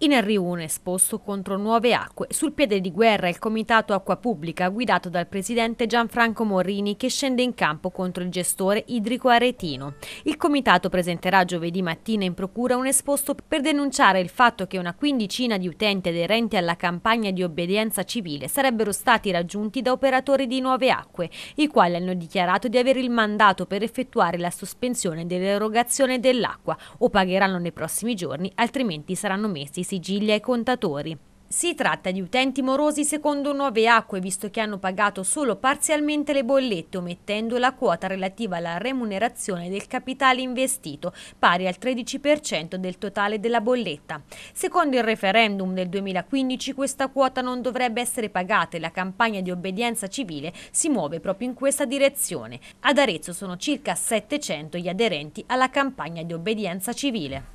In R1 un esposto contro nuove acque. Sul piede di guerra il Comitato Acqua Pubblica guidato dal presidente Gianfranco Morrini che scende in campo contro il gestore idrico aretino. Il comitato presenterà giovedì mattina in procura un esposto per denunciare il fatto che una quindicina di utenti aderenti alla campagna di obbedienza civile sarebbero stati raggiunti da operatori di nuove acque, i quali hanno dichiarato di avere il mandato per effettuare la sospensione dell'erogazione dell'acqua o pagheranno nei prossimi giorni altrimenti saranno messi sigilli ai contatori. Si tratta di utenti morosi secondo Nuove Acque, visto che hanno pagato solo parzialmente le bollette, omettendo la quota relativa alla remunerazione del capitale investito, pari al 13% del totale della bolletta. Secondo il referendum del 2015 questa quota non dovrebbe essere pagata e la campagna di obbedienza civile si muove proprio in questa direzione. Ad Arezzo sono circa 700 gli aderenti alla campagna di obbedienza civile.